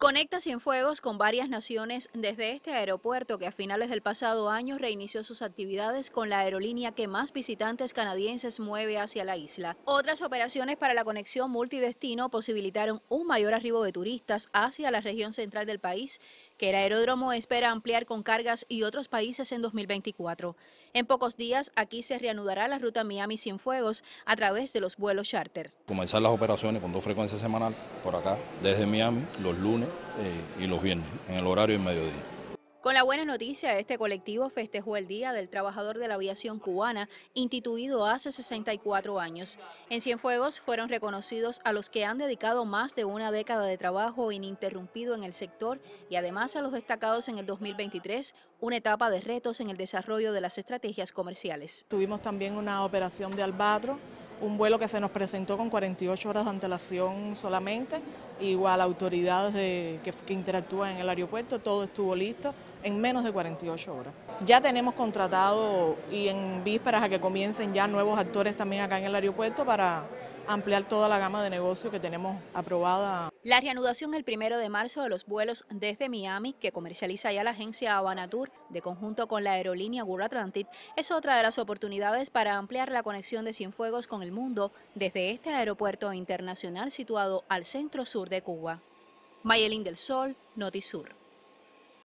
Conecta Cienfuegos con varias naciones desde este aeropuerto que a finales del pasado año reinició sus actividades con la aerolínea que más visitantes canadienses mueve hacia la isla. Otras operaciones para la conexión multidestino posibilitaron un mayor arribo de turistas hacia la región central del país, que el aeródromo espera ampliar con cargas y otros países en 2024. En pocos días aquí se reanudará la ruta Miami Cienfuegos a través de los vuelos charter. Comenzar las operaciones con dos frecuencias semanales por acá, desde Miami, los lunes eh, y los viernes, en el horario de mediodía. Con la buena noticia, este colectivo festejó el Día del Trabajador de la Aviación Cubana, instituido hace 64 años. En Cienfuegos fueron reconocidos a los que han dedicado más de una década de trabajo ininterrumpido en el sector y además a los destacados en el 2023, una etapa de retos en el desarrollo de las estrategias comerciales. Tuvimos también una operación de albatro un vuelo que se nos presentó con 48 horas de antelación solamente, igual autoridades de, que, que, interactúan en el aeropuerto, todo estuvo listo en menos de 48 horas. Ya tenemos contratado y en vísperas a que comiencen ya nuevos actores también acá en el aeropuerto para ampliar toda la gama de negocios que tenemos aprobada. La reanudación el primero de marzo de los vuelos desde Miami, que comercializa ya la agencia Avanatur, de conjunto con la aerolínea World Atlantic, es otra de las oportunidades para ampliar la conexión de Cienfuegos con el mundo desde este aeropuerto internacional situado al centro sur de Cuba. Mayelín del Sol, Notisur.